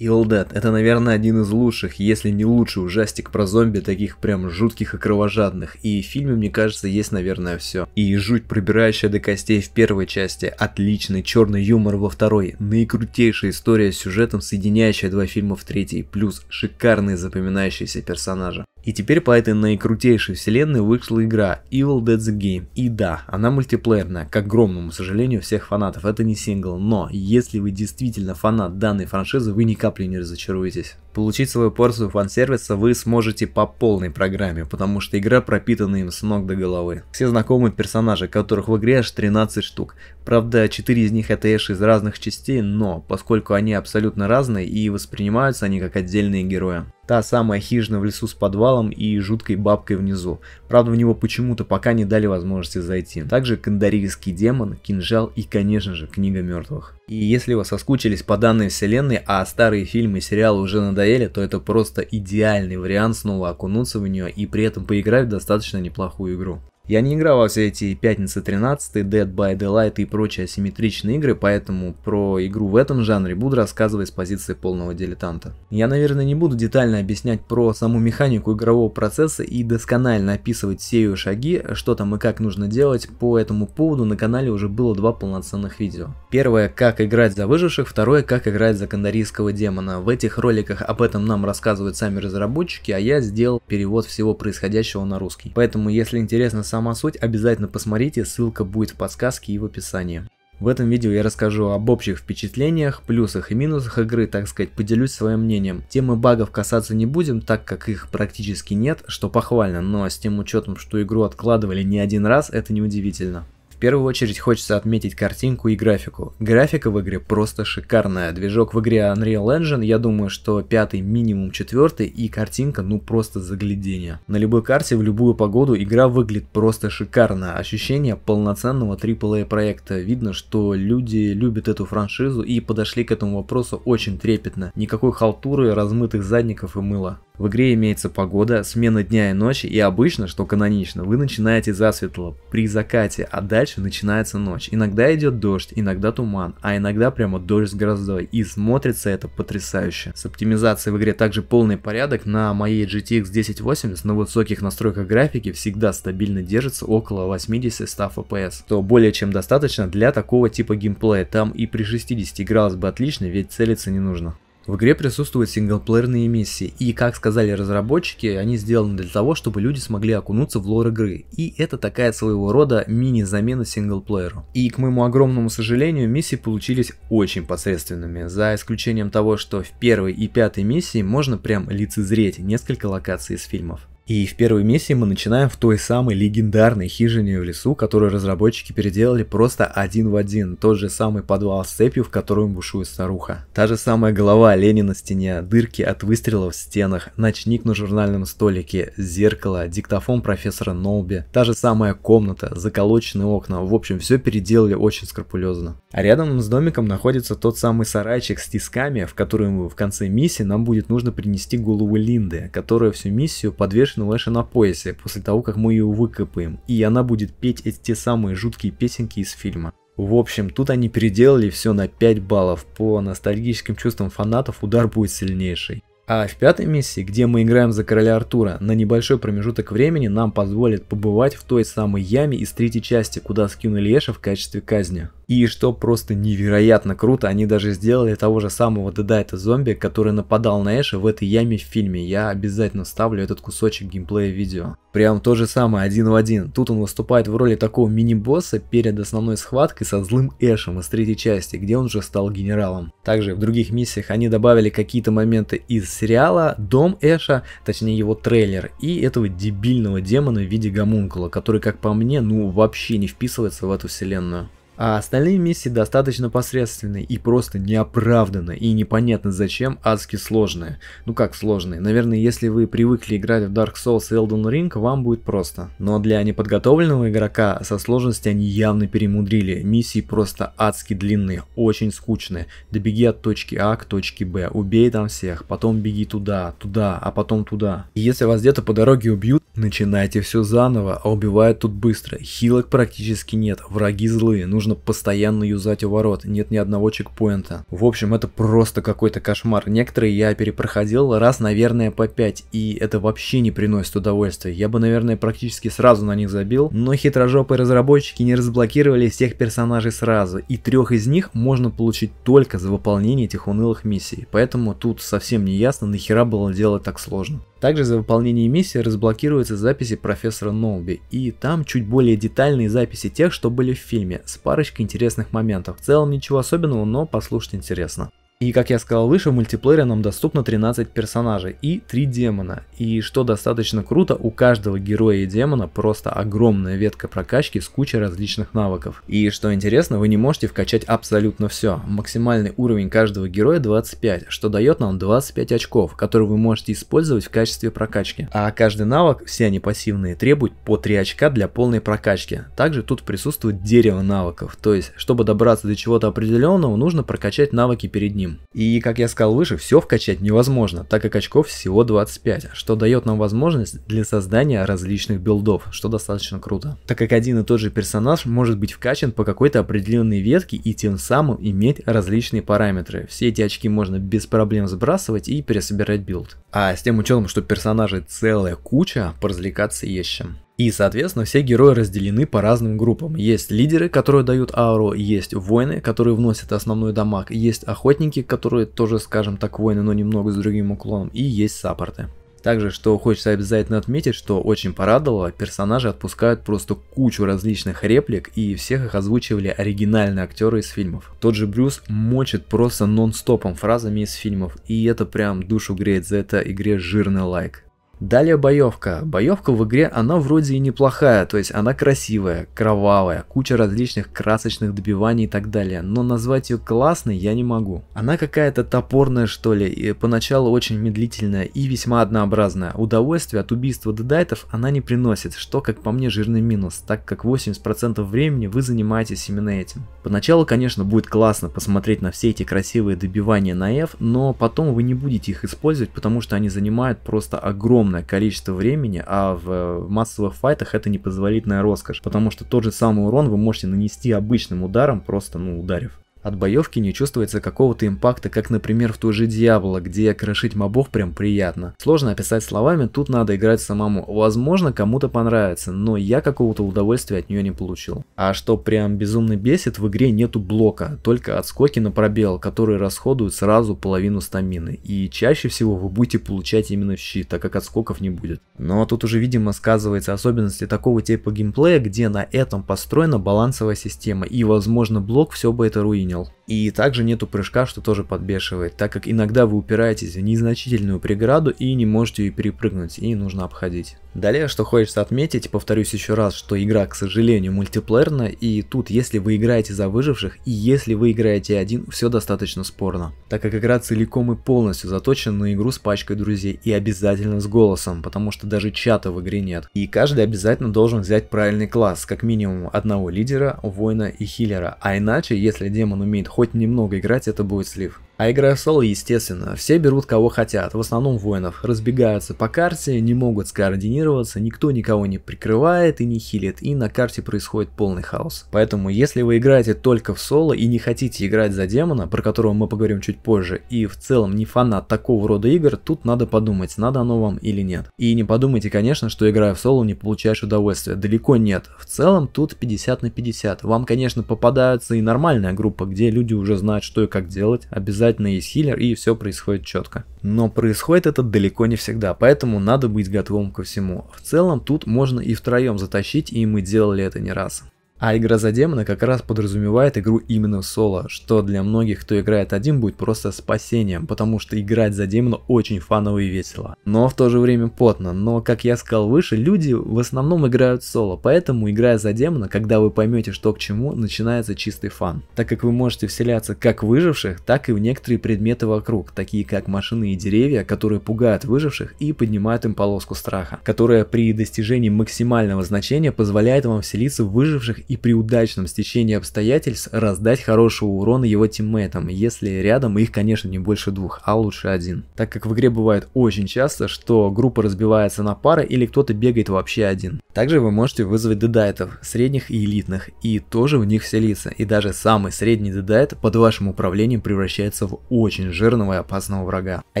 Evil Dead – это, наверное, один из лучших, если не лучший ужастик про зомби, таких прям жутких и кровожадных. И в фильме, мне кажется, есть, наверное, все. И жуть, пробирающая до костей в первой части, отличный черный юмор во второй, наикрутейшая история с сюжетом, соединяющая два фильма в третьей, плюс шикарные запоминающиеся персонажи. И теперь по этой наикрутейшей вселенной вышла игра Evil Dead The Game. И да, она мультиплеерная, к огромному сожалению всех фанатов, это не сингл, но если вы действительно фанат данной франшизы, вы ни капли не разочаруетесь. Получить свою порцию фан-сервиса вы сможете по полной программе, потому что игра пропитана им с ног до головы. Все знакомые персонажи, которых в игре аж 13 штук. Правда, 4 из них это Эш из разных частей, но поскольку они абсолютно разные и воспринимаются они как отдельные герои. Та самая хижина в лесу с подвалом и жуткой бабкой внизу. Правда, в него почему-то пока не дали возможности зайти. Также кандарийский демон, кинжал и, конечно же, книга мертвых. И если вы соскучились по данной вселенной, а старые фильмы и сериалы уже надоели, то это просто идеальный вариант снова окунуться в нее и при этом поиграть в достаточно неплохую игру. Я не играл во все эти Пятница 13, Dead by Daylight и прочие асимметричные игры, поэтому про игру в этом жанре буду рассказывать с позиции полного дилетанта. Я, наверное, не буду детально объяснять про саму механику игрового процесса и досконально описывать все ее шаги, что там и как нужно делать, по этому поводу на канале уже было два полноценных видео. Первое, как играть за выживших, второе, как играть за кандарийского демона. В этих роликах об этом нам рассказывают сами разработчики, а я сделал перевод всего происходящего на русский. Поэтому, если интересно сама суть обязательно посмотрите, ссылка будет в подсказке и в описании. В этом видео я расскажу об общих впечатлениях, плюсах и минусах игры, так сказать, поделюсь своим мнением. Темы багов касаться не будем, так как их практически нет, что похвально, но с тем учетом, что игру откладывали не один раз, это неудивительно первую очередь хочется отметить картинку и графику. Графика в игре просто шикарная. Движок в игре Unreal Engine, я думаю, что пятый минимум четвертый, и картинка ну просто заглядение. На любой карте в любую погоду игра выглядит просто шикарно. Ощущение полноценного AAA проекта. Видно, что люди любят эту франшизу и подошли к этому вопросу очень трепетно. Никакой халтуры, размытых задников и мыла. В игре имеется погода, смена дня и ночи, и обычно, что канонично, вы начинаете засветло при закате, а дальше начинается ночь. Иногда идет дождь, иногда туман, а иногда прямо дождь с грозой, и смотрится это потрясающе. С оптимизацией в игре также полный порядок, на моей GTX 1080 на высоких настройках графики всегда стабильно держится около 80-100 FPS, что более чем достаточно для такого типа геймплея, там и при 60 игралось бы отлично, ведь целиться не нужно. В игре присутствуют синглплеерные миссии, и, как сказали разработчики, они сделаны для того, чтобы люди смогли окунуться в лор игры, и это такая своего рода мини-замена синглплееру. И, к моему огромному сожалению, миссии получились очень посредственными, за исключением того, что в первой и пятой миссии можно прям лицезреть несколько локаций из фильмов. И в первой миссии мы начинаем в той самой легендарной хижине в лесу, которую разработчики переделали просто один в один. Тот же самый подвал с цепью, в котором бушует старуха. Та же самая голова оленя на стене, дырки от выстрелов в стенах, ночник на журнальном столике, зеркало, диктофон профессора Ноуби, та же самая комната, заколоченные окна. В общем, все переделали очень скрупулезно. А рядом с домиком находится тот самый сарайчик с тисками, в который в конце миссии нам будет нужно принести голову Линды, которая всю миссию подвешена женщину Лэша на поясе после того, как мы ее выкопаем, и она будет петь эти те самые жуткие песенки из фильма. В общем, тут они переделали все на 5 баллов. По ностальгическим чувствам фанатов удар будет сильнейший. А в пятой миссии, где мы играем за короля Артура, на небольшой промежуток времени нам позволит побывать в той самой яме из третьей части, куда скинули Эша в качестве казни. И что просто невероятно круто, они даже сделали того же самого Дедайта зомби, который нападал на Эша в этой яме в фильме. Я обязательно ставлю этот кусочек геймплея видео. Прям то же самое, один в один. Тут он выступает в роли такого мини-босса перед основной схваткой со злым Эшем из третьей части, где он уже стал генералом. Также в других миссиях они добавили какие-то моменты из сериала, дом Эша, точнее его трейлер, и этого дебильного демона в виде гомункула, который, как по мне, ну вообще не вписывается в эту вселенную. А остальные миссии достаточно посредственные и просто неоправданно и непонятно зачем адски сложные. Ну как сложные? Наверное, если вы привыкли играть в Dark Souls и Elden Ring, вам будет просто. Но для неподготовленного игрока со сложности они явно перемудрили. Миссии просто адски длинные, очень скучные. Добеги от точки А к точке Б, убей там всех, потом беги туда, туда, а потом туда. И если вас где-то по дороге убьют, Начинайте все заново, а убивают тут быстро. Хилок практически нет, враги злые, нужно постоянно юзать у ворот, нет ни одного чекпоинта. В общем, это просто какой-то кошмар. Некоторые я перепроходил раз, наверное, по 5, и это вообще не приносит удовольствия. Я бы, наверное, практически сразу на них забил, но хитрожопые разработчики не разблокировали всех персонажей сразу, и трех из них можно получить только за выполнение этих унылых миссий. Поэтому тут совсем не ясно, нахера было делать так сложно. Также за выполнение миссии разблокируются записи профессора Нолби, и там чуть более детальные записи тех, что были в фильме, с парочкой интересных моментов. В целом ничего особенного, но послушать интересно. И как я сказал выше, в мультиплеере нам доступно 13 персонажей и 3 демона. И что достаточно круто, у каждого героя и демона просто огромная ветка прокачки с кучей различных навыков. И что интересно, вы не можете вкачать абсолютно все. Максимальный уровень каждого героя 25, что дает нам 25 очков, которые вы можете использовать в качестве прокачки. А каждый навык, все они пассивные, требует по 3 очка для полной прокачки. Также тут присутствует дерево навыков, то есть, чтобы добраться до чего-то определенного, нужно прокачать навыки перед ним. И, как я сказал выше, все вкачать невозможно, так как очков всего 25, что дает нам возможность для создания различных билдов, что достаточно круто. Так как один и тот же персонаж может быть вкачан по какой-то определенной ветке и тем самым иметь различные параметры. Все эти очки можно без проблем сбрасывать и пересобирать билд. А с тем учетом, что персонажей целая куча, поразвлекаться есть чем. И, соответственно, все герои разделены по разным группам. Есть лидеры, которые дают ауру, есть воины, которые вносят основной дамаг, есть охотники, которые тоже, скажем так, воины, но немного с другим уклоном, и есть саппорты. Также, что хочется обязательно отметить, что очень порадовало, персонажи отпускают просто кучу различных реплик и всех их озвучивали оригинальные актеры из фильмов. Тот же Брюс мочит просто нон-стопом фразами из фильмов, и это прям душу греет, за это игре жирный лайк. Далее боевка. Боевка в игре, она вроде и неплохая, то есть она красивая, кровавая, куча различных красочных добиваний и так далее, но назвать ее классной я не могу. Она какая-то топорная что ли, и поначалу очень медлительная и весьма однообразная. Удовольствие от убийства дедайтов она не приносит, что как по мне жирный минус, так как 80% времени вы занимаетесь именно этим. Поначалу, конечно, будет классно посмотреть на все эти красивые добивания на F, но потом вы не будете их использовать, потому что они занимают просто огромное огромное количество времени, а в массовых файтах это непозволительная роскошь, потому что тот же самый урон вы можете нанести обычным ударом, просто, ну, ударив. От боевки не чувствуется какого-то импакта, как, например, в той же Дьявола, где крошить мобов прям приятно. Сложно описать словами, тут надо играть самому. Возможно, кому-то понравится, но я какого-то удовольствия от нее не получил. А что прям безумно бесит, в игре нету блока, только отскоки на пробел, которые расходуют сразу половину стамины. И чаще всего вы будете получать именно в щит, так как отскоков не будет. Но тут уже, видимо, сказывается особенности такого типа геймплея, где на этом построена балансовая система, и, возможно, блок все бы это руинил принял. И также нету прыжка, что тоже подбешивает, так как иногда вы упираетесь в незначительную преграду и не можете ее перепрыгнуть, и нужно обходить. Далее, что хочется отметить, повторюсь еще раз, что игра, к сожалению, мультиплеерна, и тут, если вы играете за выживших, и если вы играете один, все достаточно спорно, так как игра целиком и полностью заточена на игру с пачкой друзей и обязательно с голосом, потому что даже чата в игре нет. И каждый обязательно должен взять правильный класс, как минимум одного лидера, воина и хилера, а иначе, если демон умеет хоть немного играть, это будет слив. А игра соло, естественно, все берут кого хотят, в основном воинов, разбегаются по карте, не могут скоординироваться, никто никого не прикрывает и не хилит, и на карте происходит полный хаос. Поэтому, если вы играете только в соло и не хотите играть за демона, про которого мы поговорим чуть позже, и в целом не фанат такого рода игр, тут надо подумать, надо оно вам или нет. И не подумайте, конечно, что играя в соло не получаешь удовольствия, далеко нет. В целом тут 50 на 50. Вам, конечно, попадаются и нормальная группа, где люди уже знают, что и как делать, обязательно желательно есть хилер, и все происходит четко. Но происходит это далеко не всегда, поэтому надо быть готовым ко всему. В целом тут можно и втроем затащить, и мы делали это не раз. А игра за демона как раз подразумевает игру именно в соло, что для многих, кто играет один, будет просто спасением, потому что играть за демона очень фаново и весело. Но в то же время потно, но как я сказал выше, люди в основном играют соло, поэтому играя за демона, когда вы поймете что к чему, начинается чистый фан, так как вы можете вселяться как в выживших, так и в некоторые предметы вокруг, такие как машины и деревья, которые пугают выживших и поднимают им полоску страха, которая при достижении максимального значения позволяет вам вселиться в выживших и при удачном стечении обстоятельств раздать хорошего урона его тиммейтам, если рядом их, конечно, не больше двух, а лучше один. Так как в игре бывает очень часто, что группа разбивается на пары или кто-то бегает вообще один. Также вы можете вызвать дедайтов, средних и элитных, и тоже в них селиться, и даже самый средний дедайт под вашим управлением превращается в очень жирного и опасного врага. А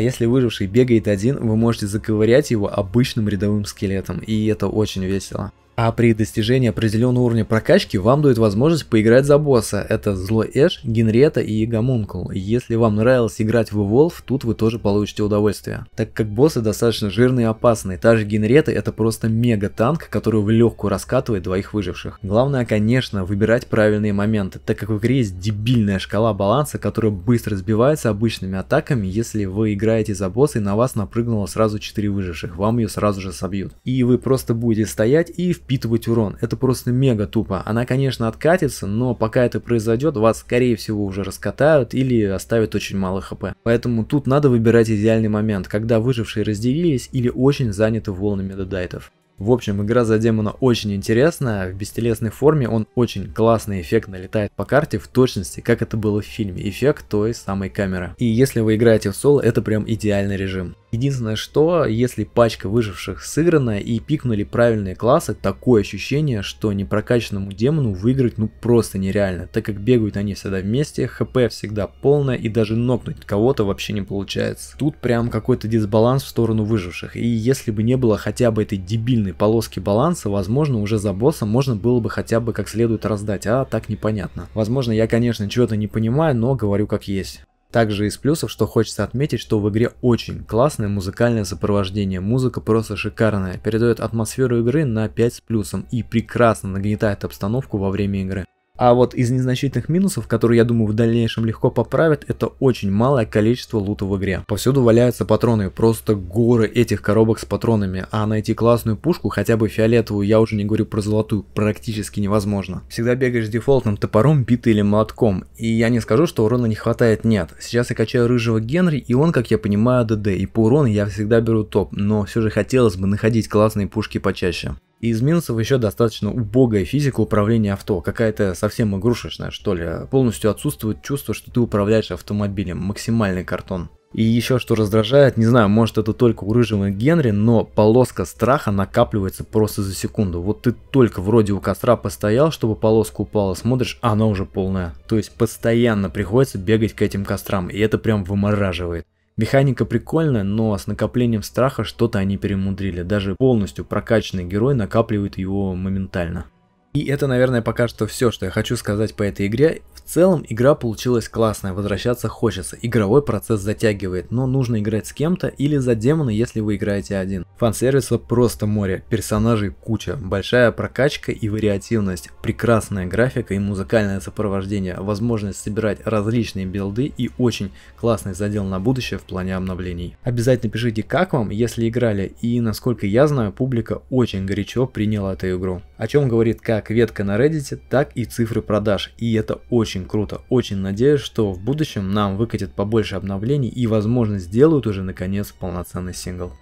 если выживший бегает один, вы можете заковырять его обычным рядовым скелетом, и это очень весело. А при достижении определенного уровня прокачки вам дают возможность поиграть за босса. Это Злой Эш, Генриета и Гомункул. Если вам нравилось играть в Evolve, тут вы тоже получите удовольствие. Так как боссы достаточно жирные и опасные. Та же Генриета это просто мега танк, который в легкую раскатывает двоих выживших. Главное, конечно, выбирать правильные моменты, так как в игре есть дебильная шкала баланса, которая быстро сбивается обычными атаками. Если вы играете за босса и на вас напрыгнуло сразу 4 выживших, вам ее сразу же собьют. И вы просто будете стоять и вперед впитывать урон. Это просто мега тупо. Она, конечно, откатится, но пока это произойдет, вас, скорее всего, уже раскатают или оставят очень мало хп. Поэтому тут надо выбирать идеальный момент, когда выжившие разделились или очень заняты волнами дедайтов. В общем, игра за демона очень интересная, в бестелесной форме он очень классный эффект налетает по карте в точности, как это было в фильме, эффект той самой камеры. И если вы играете в соло, это прям идеальный режим. Единственное, что если пачка выживших сыграна и пикнули правильные классы, такое ощущение, что непрокачанному демону выиграть ну просто нереально, так как бегают они всегда вместе, хп всегда полное и даже нокнуть кого-то вообще не получается. Тут прям какой-то дисбаланс в сторону выживших, и если бы не было хотя бы этой дебильной полоски баланса, возможно уже за боссом можно было бы хотя бы как следует раздать, а так непонятно. Возможно я конечно чего-то не понимаю, но говорю как есть. Также из плюсов, что хочется отметить, что в игре очень классное музыкальное сопровождение, музыка просто шикарная, передает атмосферу игры на 5 с плюсом и прекрасно нагнетает обстановку во время игры. А вот из незначительных минусов, которые, я думаю, в дальнейшем легко поправят, это очень малое количество лута в игре. Повсюду валяются патроны, просто горы этих коробок с патронами, а найти классную пушку, хотя бы фиолетовую, я уже не говорю про золотую, практически невозможно. Всегда бегаешь с дефолтным топором, битой или молотком, и я не скажу, что урона не хватает, нет. Сейчас я качаю рыжего Генри, и он, как я понимаю, ДД, и по урону я всегда беру топ, но все же хотелось бы находить классные пушки почаще. И из минусов еще достаточно убогая физика управления авто, какая-то совсем игрушечная что ли. Полностью отсутствует чувство, что ты управляешь автомобилем, максимальный картон. И еще что раздражает, не знаю, может это только у Рыжего Генри, но полоска страха накапливается просто за секунду. Вот ты только вроде у костра постоял, чтобы полоска упала, смотришь, она уже полная. То есть постоянно приходится бегать к этим кострам, и это прям вымораживает. Механика прикольная, но с накоплением страха что-то они перемудрили. Даже полностью прокачанный герой накапливает его моментально. И это, наверное, пока что все, что я хочу сказать по этой игре. В целом, игра получилась классная, возвращаться хочется. Игровой процесс затягивает, но нужно играть с кем-то или за демона, если вы играете один. Фан-сервиса просто море, персонажей куча, большая прокачка и вариативность, прекрасная графика и музыкальное сопровождение, возможность собирать различные билды и очень классный задел на будущее в плане обновлений. Обязательно пишите, как вам, если играли, и насколько я знаю, публика очень горячо приняла эту игру. О чем говорит как как ветка на Reddit, так и цифры продаж. И это очень круто. Очень надеюсь, что в будущем нам выкатят побольше обновлений и, возможно, сделают уже наконец полноценный сингл.